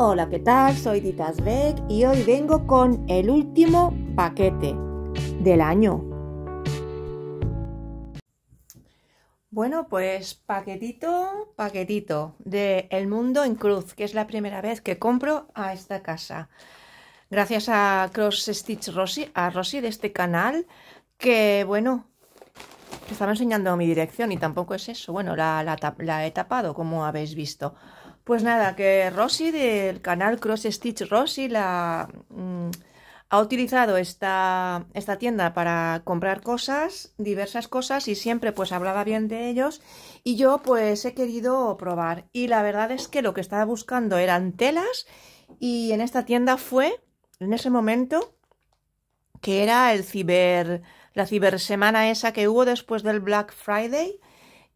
Hola, ¿qué tal? Soy Ditas Beck y hoy vengo con el último paquete del año. Bueno, pues paquetito, paquetito de El Mundo en Cruz, que es la primera vez que compro a esta casa. Gracias a Cross Stitch Rossi, a Rossi de este canal, que bueno, estaba enseñando mi dirección y tampoco es eso. Bueno, la, la he tapado, como habéis visto. Pues nada, que Rosy del canal Cross Stitch Rosy la, mm, ha utilizado esta, esta tienda para comprar cosas, diversas cosas, y siempre pues hablaba bien de ellos. Y yo pues he querido probar. Y la verdad es que lo que estaba buscando eran telas. Y en esta tienda fue, en ese momento, que era el ciber, la cibersemana esa que hubo después del Black Friday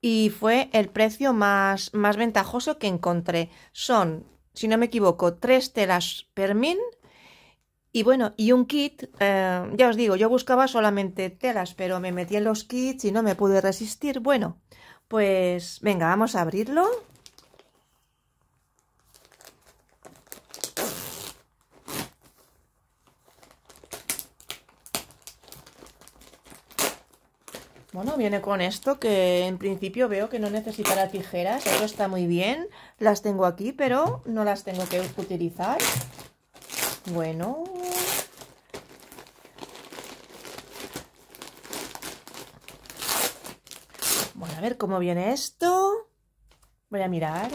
y fue el precio más, más ventajoso que encontré. Son, si no me equivoco, tres telas per min y bueno, y un kit, eh, ya os digo, yo buscaba solamente telas, pero me metí en los kits y no me pude resistir. Bueno, pues venga, vamos a abrirlo. Bueno, viene con esto que en principio veo que no necesitará tijeras. Esto está muy bien. Las tengo aquí, pero no las tengo que utilizar. Bueno. Bueno, a ver cómo viene esto. Voy a mirar.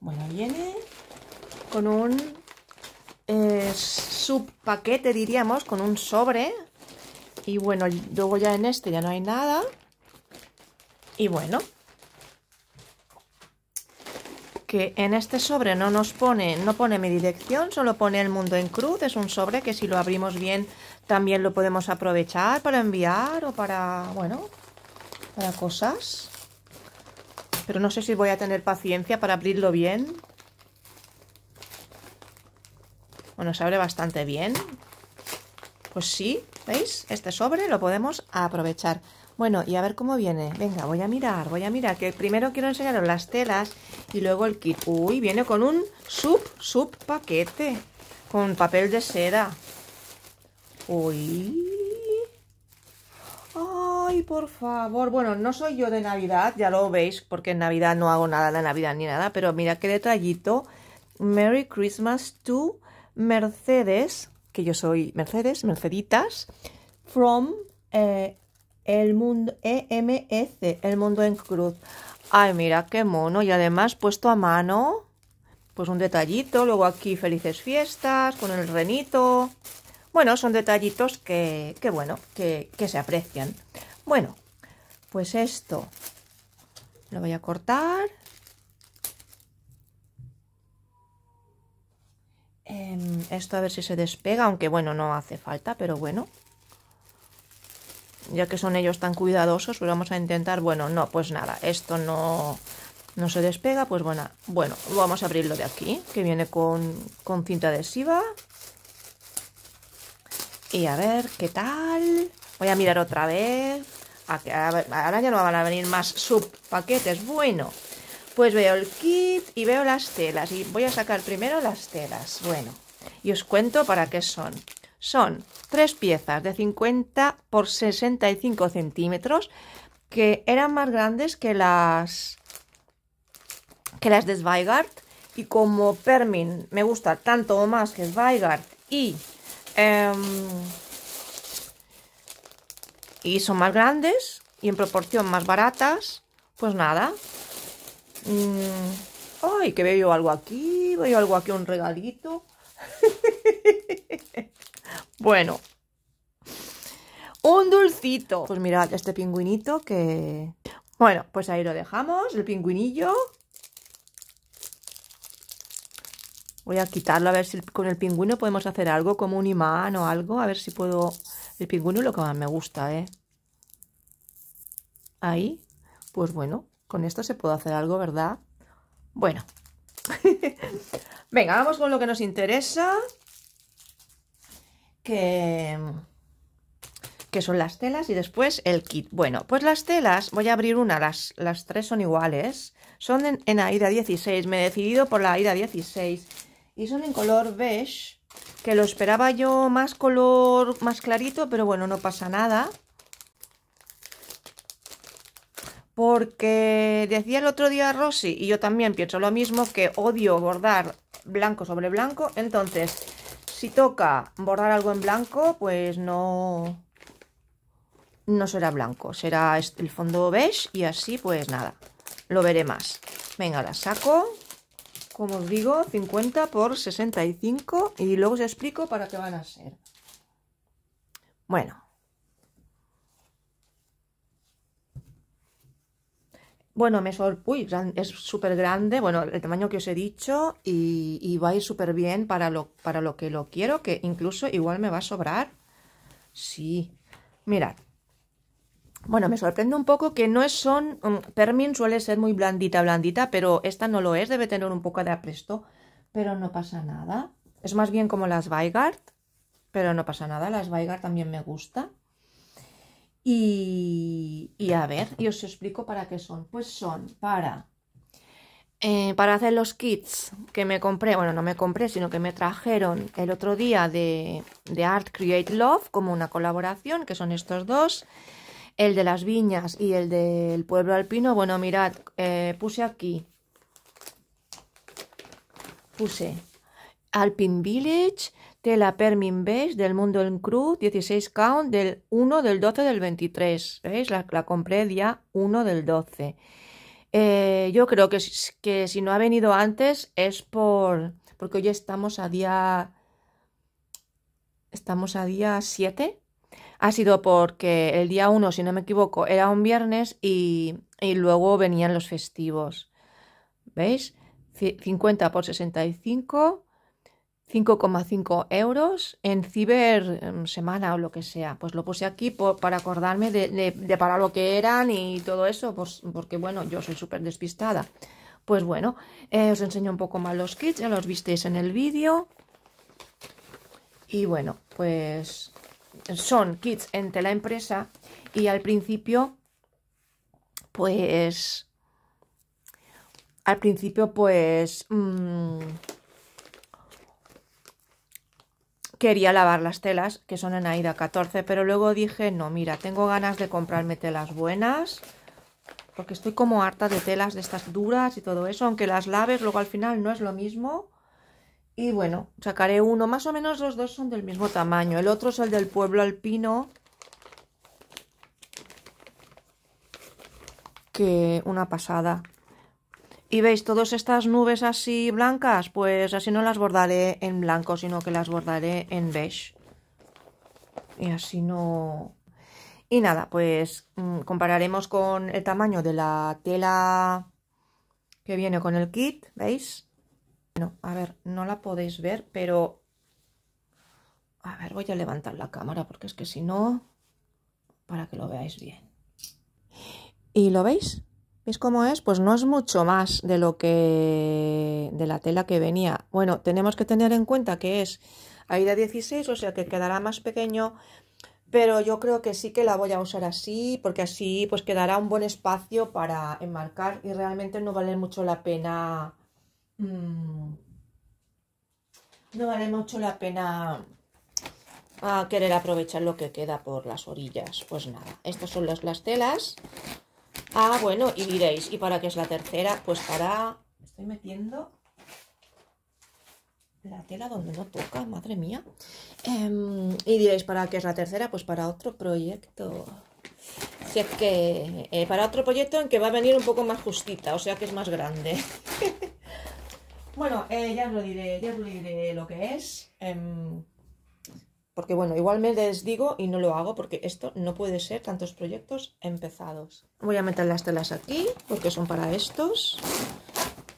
Bueno, viene con un eh, subpaquete, diríamos, con un sobre y bueno, luego ya en este ya no hay nada. Y bueno, que en este sobre no nos pone, no pone mi dirección, solo pone el mundo en cruz. Es un sobre que si lo abrimos bien también lo podemos aprovechar para enviar o para, bueno, para cosas. Pero no sé si voy a tener paciencia para abrirlo bien. Bueno, se abre bastante bien. Pues sí, ¿veis? Este sobre lo podemos aprovechar. Bueno, y a ver cómo viene. Venga, voy a mirar, voy a mirar, que primero quiero enseñaros las telas y luego el kit. Uy, viene con un sub, sub paquete, con papel de seda. Uy. Ay, por favor. Bueno, no soy yo de Navidad, ya lo veis, porque en Navidad no hago nada de Navidad ni nada, pero mira qué detallito. Merry Christmas to Mercedes que yo soy Mercedes, Merceditas, from eh, el mundo EMS, e el mundo en cruz. Ay, mira qué mono. Y además puesto a mano, pues un detallito. Luego aquí felices fiestas con el renito. Bueno, son detallitos que, bueno, que, que se aprecian. Bueno, pues esto lo voy a cortar. Em, esto a ver si se despega, aunque bueno, no hace falta, pero bueno. Ya que son ellos tan cuidadosos, pues vamos a intentar, bueno, no, pues nada, esto no, no se despega, pues bueno, bueno, vamos a abrirlo de aquí, que viene con, con cinta adhesiva. Y a ver, ¿qué tal? Voy a mirar otra vez. Ahora ya no van a venir más subpaquetes. Bueno, pues veo el kit y veo las telas. Y voy a sacar primero las telas. Bueno, y os cuento para qué son. Son tres piezas de 50 por 65 centímetros que eran más grandes que las que las de Zweigart y como Permin me gusta tanto o más que Zweigart y em, y son más grandes y en proporción más baratas pues nada Mm. ay, que veo algo aquí, veo algo aquí, un regalito. bueno. Un dulcito. Pues mirad, este pingüinito que... Bueno, pues ahí lo dejamos, el pingüinillo. Voy a quitarlo a ver si con el pingüino podemos hacer algo, como un imán o algo. A ver si puedo... El pingüino es lo que más me gusta, ¿eh? Ahí. Pues bueno, con esto se puede hacer algo, ¿verdad? Bueno. Venga, vamos con lo que nos interesa. Que, son las telas y después el kit. Bueno, pues las telas, voy a abrir una, las, las tres son iguales. Son en, en Aida 16, me he decidido por la Aida 16. Y son en color beige, que lo esperaba yo más color, más clarito, pero bueno, no pasa nada. Porque decía el otro día Rosy, y yo también pienso lo mismo, que odio bordar blanco sobre blanco. Entonces, si toca bordar algo en blanco, pues no, no será blanco. Será el fondo beige y así pues nada, lo veré más. Venga, la saco, como os digo, 50 por 65 y luego os explico para qué van a ser. Bueno, Bueno, me sorprende, Uy, es súper grande, bueno, el tamaño que os he dicho y, va a ir súper bien para lo, para lo que lo quiero, que incluso igual me va a sobrar. Sí, mirad. Bueno, me sorprende un poco que no es son... permín mm, Permin suele ser muy blandita, blandita, pero esta no lo es, debe tener un poco de apresto, pero no pasa nada. Es más bien como las Weigart, pero no pasa nada, las Weigart también me gusta. Y, a ver, y os explico para qué son. Pues son para, eh, para hacer los kits que me compré, bueno, no me compré, sino que me trajeron el otro día de, Art Create Love como una colaboración, que son estos dos el de las viñas y el del pueblo alpino. Bueno, mirad, eh, puse aquí, puse Alpine Village, tela Permin Beige del Mundo en Cruz, 16 count del 1 del 12 del 23. ¿Veis? La, compré el día 1 del 12. Eh, yo creo que, que si no ha venido antes es por... porque hoy estamos a día... estamos a día 7. Ha sido porque el día 1, si no me equivoco, era un viernes y, y luego venían los festivos. ¿Veis? 50 por 65 5,5 euros en ciber em, semana o lo que sea. Pues lo puse aquí para acordarme de, para lo que eran y todo eso, pues, porque bueno, yo soy súper despistada. Pues bueno, eh, os enseño un poco más los kits, ya los visteis en el vídeo. Y bueno, pues son kits entre la empresa y al principio, pues... Al principio, pues... Mm, quería lavar las telas, que son en Aida 14, pero luego dije, no, mira, tengo ganas de comprarme telas buenas, porque estoy como harta de telas de estas duras y todo eso, aunque las laves, luego al final no es lo mismo. Y bueno, sacaré uno, más o menos los dos son del mismo tamaño, el otro es el del pueblo alpino, que una pasada. Y veis, todas estas nubes así blancas, pues así no las bordaré en blanco, sino que las bordaré en beige. Y así no... Y nada, pues mm, compararemos con el tamaño de la tela que viene con el kit, ¿veis? No, a ver, no la podéis ver, pero... A ver, voy a levantar la cámara porque es que si no... Para que lo veáis bien. ¿Y lo veis? ¿Veis cómo es? Pues no es mucho más de lo que de la tela que venía. Bueno, tenemos que tener en cuenta que es Aida 16, o sea que quedará más pequeño, pero yo creo que sí que la voy a usar así, porque así pues quedará un buen espacio para enmarcar y realmente no vale mucho la pena... Mm, no vale mucho la pena a ah, querer aprovechar lo que queda por las orillas. Pues nada, estas son las telas Ah, bueno, y diréis, ¿y para qué es la tercera? Pues para... estoy metiendo la tela donde no toca, madre mía. Em, y diréis, ¿para qué es la tercera? Pues para otro proyecto. Si es que eh, para otro proyecto en que va a venir un poco más justita, o sea que es más grande. bueno, eh, ya lo diré, ya os lo diré lo que es. Em, porque bueno, igual me desdigo y no lo hago porque esto no puede ser tantos proyectos empezados. Voy a meter las telas aquí porque son para estos.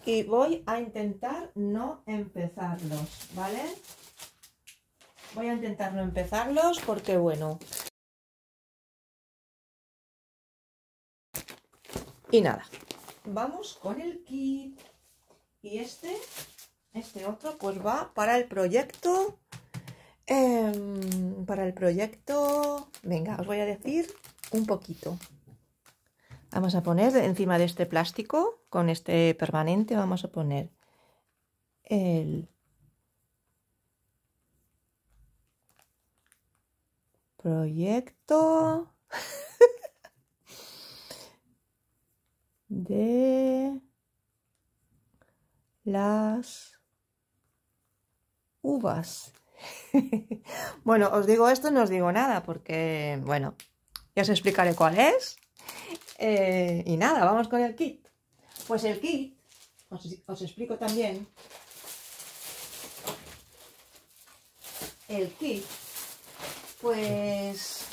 Y voy a intentar no empezarlos, ¿vale? Voy a intentar no empezarlos porque bueno. Y nada, vamos con el kit. Y este, este otro, pues va para el proyecto Em, para el proyecto, venga, os voy a decir un poquito. Vamos a poner encima de este plástico, con este permanente, vamos a poner el proyecto de las uvas bueno, os digo esto, no os digo nada, porque, bueno, ya os explicaré cuál es. Eh, y nada, vamos con el kit. Pues el kit, os, explico también. El kit, pues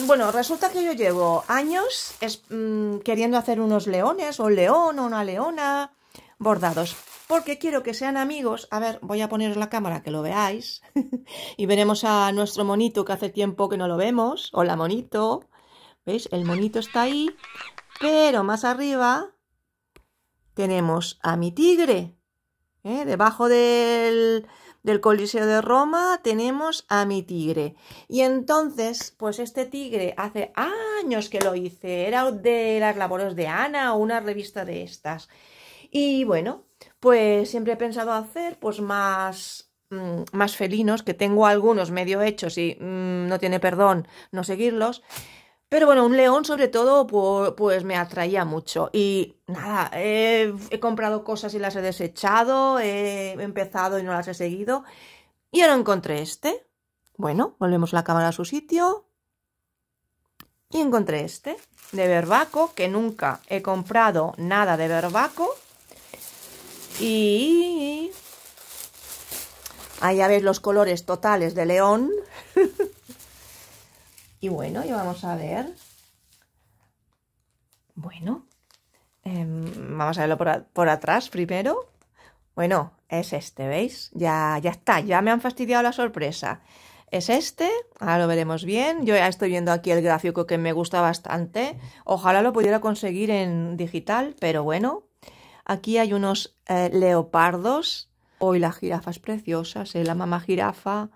mm, bueno, resulta que yo llevo años mm, queriendo hacer unos leones, o un león, o una leona, bordados porque quiero que sean amigos. A ver, voy a poner la cámara que lo veáis y veremos a nuestro monito que hace tiempo que no lo vemos. Hola monito, ¿veis? El monito está ahí, pero más arriba tenemos a mi tigre. ¿eh? Debajo del, del Coliseo de Roma tenemos a mi tigre. Y entonces, pues este tigre hace años que lo hice, era de las labores de Ana o una revista de estas. Y bueno, pues siempre he pensado hacer pues más, mm, más felinos, que tengo algunos medio hechos y mm, no tiene perdón no seguirlos. Pero bueno, un león sobre todo pues me atraía mucho. Y nada, he comprado cosas y las he desechado, he empezado y no las he seguido. Y ahora encontré este. Bueno, volvemos la cámara a su sitio. Y encontré este, de verbaco, que nunca he comprado nada de verbaco. Y ahí ya veis los colores totales de león. y bueno, ya vamos a ver. Bueno, em, vamos a verlo por, atrás primero. Bueno, es este, ¿veis? Ya, ya está, ya me han fastidiado la sorpresa. Es este, ahora lo veremos bien. Yo ya estoy viendo aquí el gráfico que me gusta bastante. Ojalá lo pudiera conseguir en digital, pero bueno, Aquí hay unos eh, leopardos. Hoy las jirafas preciosas, la mamá jirafa.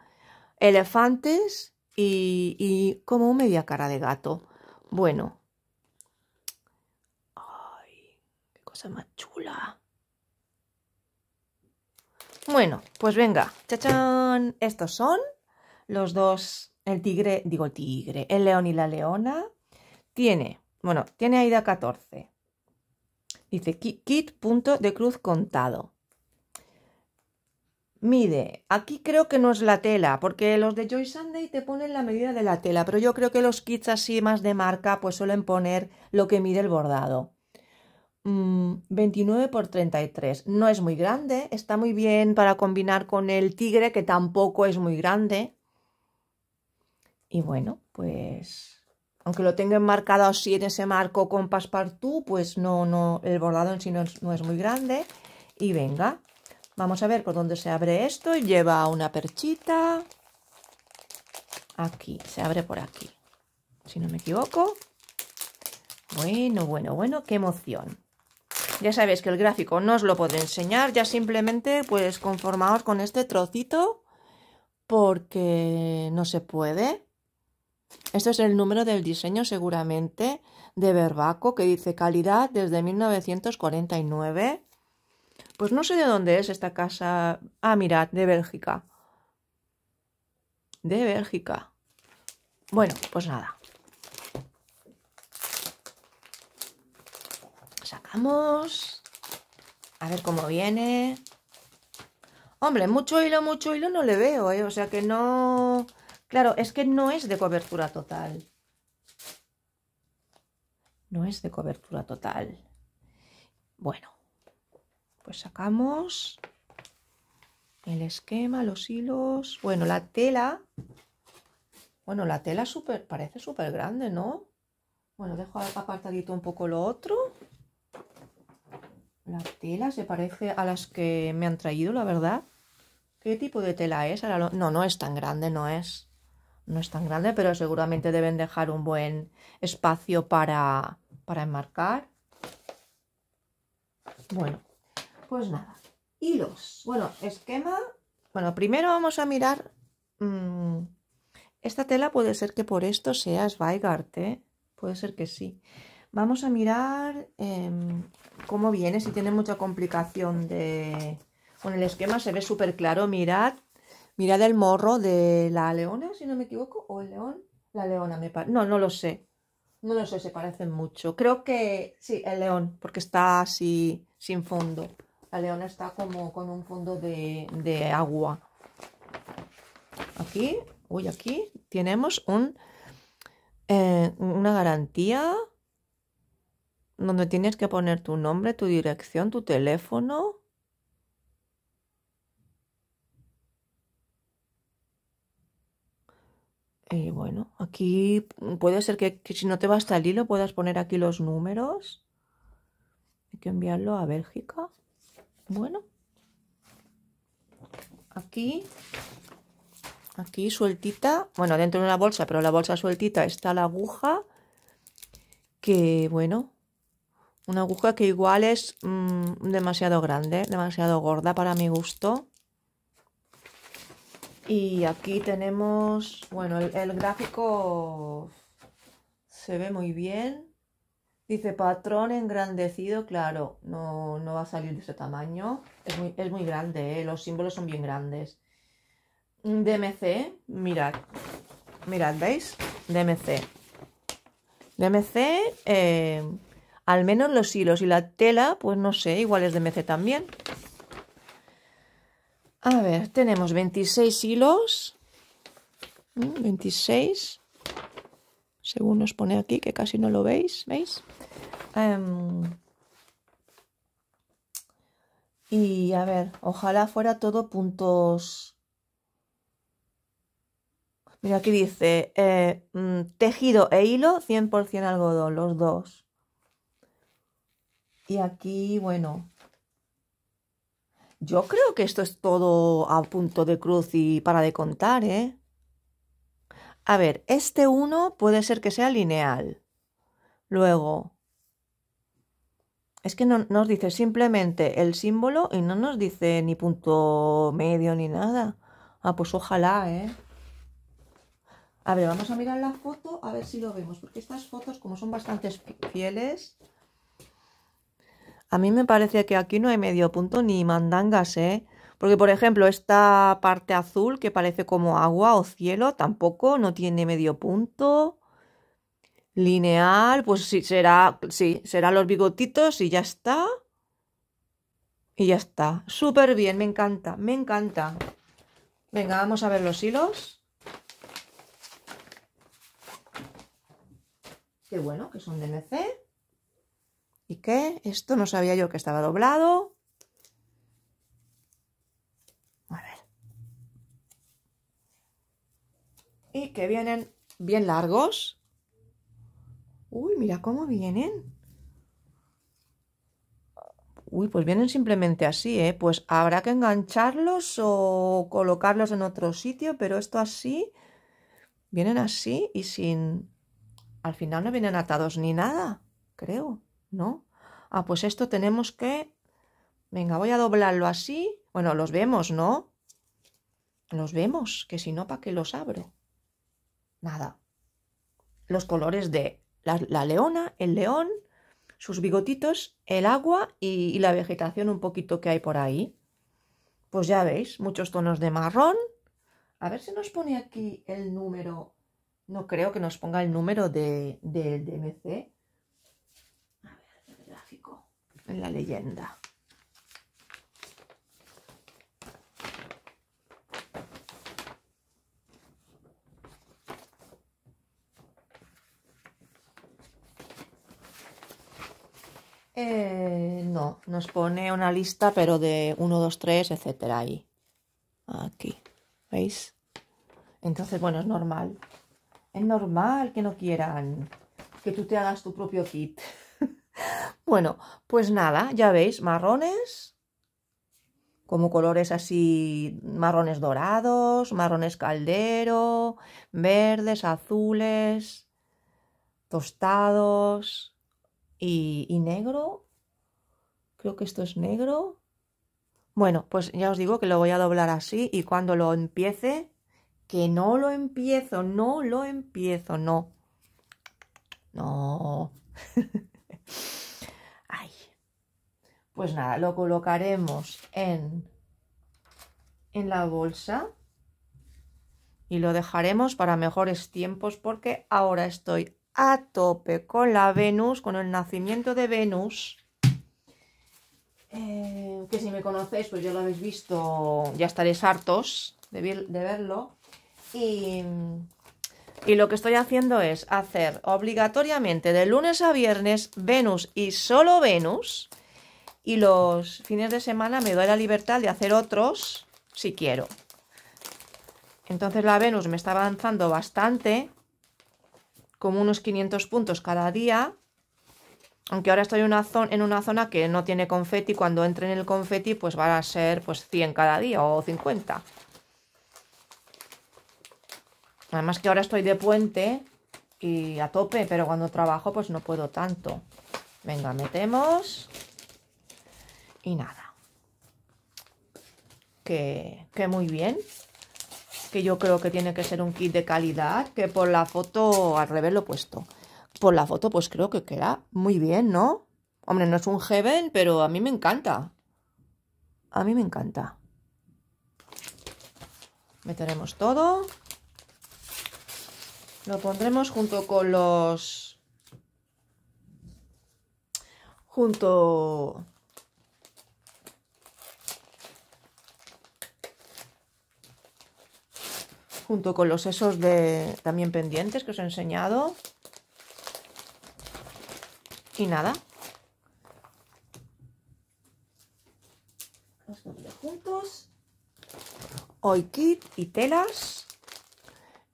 Elefantes y, como media cara de gato. Bueno. qué cosa más chula. Bueno, pues venga. ¡Chachán! Estos son los dos, el tigre, digo el tigre, el león y la leona. Tiene, bueno, tiene Aida 14. Dice kit punto de cruz contado. Mide, aquí creo que no es la tela, porque los de Joy Sunday te ponen la medida de la tela, pero yo creo que los kits así más de marca pues suelen poner lo que mide el bordado. 29 mm, por 33, no es muy grande, está muy bien para combinar con el tigre que tampoco es muy grande. Y bueno, pues aunque lo tenga enmarcado así en ese marco con paspartú, pues no, no, el bordado en sí no es, muy grande. Y venga, vamos a ver por dónde se abre esto. Lleva una perchita. Aquí, se abre por aquí, si no me equivoco. Bueno, bueno, bueno, qué emoción. Ya sabéis que el gráfico no os lo puedo enseñar, ya simplemente pues conformaos con este trocito porque no se puede. Esto es el número del diseño seguramente de Verbaco que dice calidad desde 1949. Pues no sé de dónde es esta casa. Ah, mirad, de Bélgica. De Bélgica. Bueno, pues nada. Sacamos. A ver cómo viene. Hombre, mucho hilo, mucho hilo no le veo, ¿eh? O sea que no... Claro, es que no es de cobertura total. No es de cobertura total. Bueno, pues sacamos el esquema, los hilos. Bueno, la tela. Bueno, la tela parece súper grande, ¿no? Bueno, dejo apartadito un poco lo otro. La tela se parece a las que me han traído, la verdad. ¿Qué tipo de tela es? No, no es tan grande, no es no es tan grande, pero seguramente deben dejar un buen espacio para, enmarcar. Bueno, pues nada. Hilos. Bueno, esquema. Bueno, primero vamos a mirar... Mm, esta tela puede ser que por esto sea Sveigart, ¿eh? Puede ser que sí. Vamos a mirar em, cómo viene, si tiene mucha complicación de... Con el esquema se ve súper claro, mirad Mirad el morro de la leona, si no me equivoco, o el león. La leona me parece. No, no lo sé. No lo sé, se parecen mucho. Creo que sí, el león, porque está así sin fondo. La leona está como con un fondo de, agua. Aquí, uy, aquí tenemos un, eh, una garantía donde tienes que poner tu nombre, tu dirección, tu teléfono Eh, bueno, aquí puede ser que, si no te basta el hilo puedas poner aquí los números. Hay que enviarlo a Bélgica. Bueno. Aquí. Aquí sueltita. Bueno, dentro de una bolsa, pero la bolsa sueltita está la aguja. Que bueno. Una aguja que igual es mm, demasiado grande, demasiado gorda para mi gusto. Y aquí tenemos, bueno, el, gráfico se ve muy bien. Dice patrón engrandecido, claro, no, va a salir de ese tamaño. Es muy, grande, ¿eh? los símbolos son bien grandes. DMC, mirad, mirad, ¿veis? DMC. DMC, eh, al menos los hilos y la tela, pues no sé, igual es DMC también. A ver, tenemos 26 hilos. 26. Según nos pone aquí, que casi no lo veis, ¿veis? Em, y a ver, ojalá fuera todo puntos... Mira, aquí dice, eh, mm, tejido e hilo, 100% algodón, los dos. Y aquí, bueno, yo creo que esto es todo a punto de cruz y para de contar, ¿eh? A ver, este uno puede ser que sea lineal. Luego, es que no, nos dice simplemente el símbolo y no nos dice ni punto medio ni nada. Ah, pues ojalá, ¿eh? A ver, vamos a mirar la foto a ver si lo vemos, porque estas fotos, como son bastante fieles, a mí me parece que aquí no hay medio punto ni mandangas, ¿eh? Porque, por ejemplo, esta parte azul que parece como agua o cielo tampoco no tiene medio punto. Lineal, pues sí, será, sí, será los bigotitos y ya está. Y ya está. Súper bien, me encanta, me encanta. Venga, vamos a ver los hilos. Qué bueno, que son de ¿Y qué? Esto no sabía yo que estaba doblado. A ver. Y que vienen bien largos. Uy, mira cómo vienen. Uy, pues vienen simplemente así, ¿eh? Pues habrá que engancharlos o colocarlos en otro sitio, pero esto así, vienen así y sin... Al final no vienen atados ni nada, creo. ¿no? Ah, pues esto tenemos que... Venga, voy a doblarlo así. Bueno, los vemos, ¿no? Los vemos, que si no, ¿para qué los abro? Nada. Los colores de la, leona, el león, sus bigotitos, el agua y, la vegetación un poquito que hay por ahí. Pues ya veis, muchos tonos de marrón. A ver si nos pone aquí el número. No creo que nos ponga el número del DMC en la leyenda. Eh, no, nos pone una lista, pero de 1, 2, 3, etcétera, ahí. Aquí, ¿veis? Entonces, bueno, es normal. Es normal que no quieran que tú te hagas tu propio kit. Bueno, pues nada, ya veis, marrones, como colores así marrones dorados, marrones caldero, verdes, azules, tostados y, negro. Creo que esto es negro. Bueno, pues ya os digo que lo voy a doblar así y cuando lo empiece, que no lo empiezo, no lo empiezo, no. No. Pues nada, lo colocaremos en, en la bolsa y lo dejaremos para mejores tiempos porque ahora estoy a tope con la Venus, con el nacimiento de Venus. Eh, que si me conocéis, pues ya lo habéis visto, ya estaréis hartos de, verlo. y, lo que estoy haciendo es hacer obligatoriamente de lunes a viernes Venus y solo Venus y los fines de semana me doy la libertad de hacer otros si quiero. Entonces la Venus me está avanzando bastante, como unos 500 puntos cada día, aunque ahora estoy en una, zona, en una zona que no tiene confeti, cuando entre en el confeti pues van a ser pues 100 cada día o 50. Además que ahora estoy de puente y a tope, pero cuando trabajo pues no puedo tanto. Venga, metemos y nada. Que, muy bien. Que yo creo que tiene que ser un kit de calidad. Que por la foto, al revés lo he puesto. Por la foto, pues creo que queda muy bien, ¿no? Hombre, no es un heaven, pero a mí me encanta. A mí me encanta. Meteremos todo. Lo pondremos junto con los... Junto junto con los esos de también pendientes que os he enseñado. Y nada. juntos. Hoy kit y telas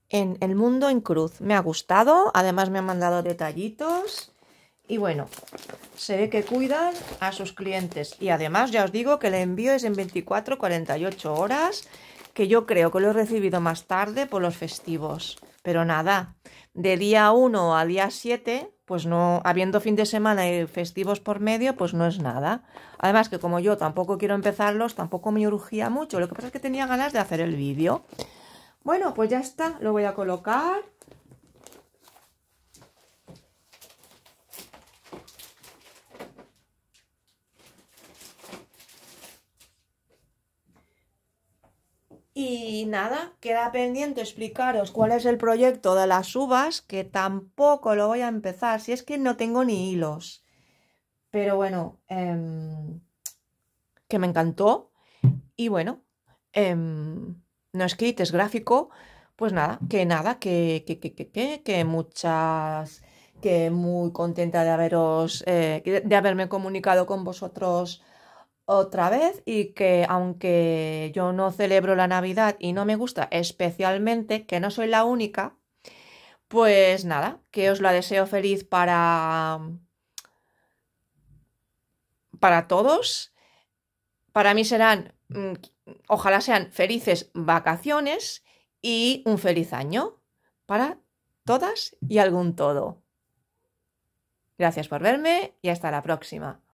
en El Mundo en Cruz. Me ha gustado, además me han mandado detallitos. Y bueno, se ve que cuidan a sus clientes. Y además ya os digo que el envío es en 24-48 horas que yo creo que lo he recibido más tarde por los festivos. Pero nada, de día 1 al día 7, pues no, habiendo fin de semana y festivos por medio, pues no es nada. Además que como yo tampoco quiero empezarlos, tampoco me urgía mucho. Lo que pasa es que tenía ganas de hacer el vídeo. Bueno, pues ya está, lo voy a colocar. Y nada, queda pendiente explicaros cuál es el proyecto de las uvas, que tampoco lo voy a empezar, si es que no tengo ni hilos. Pero bueno, em, que me encantó. Y bueno, em, no es kit, es gráfico. Pues nada, que nada, que, que, que, que, que muchas que muy contenta de haberos, eh, de haberme comunicado con vosotros otra vez y que aunque yo no celebro la Navidad y no me gusta especialmente, que no soy la única, pues nada, que os la deseo feliz para para todos. Para mí serán mm, ojalá sean felices vacaciones y un feliz año para todas y algún todo. Gracias por verme y hasta la próxima.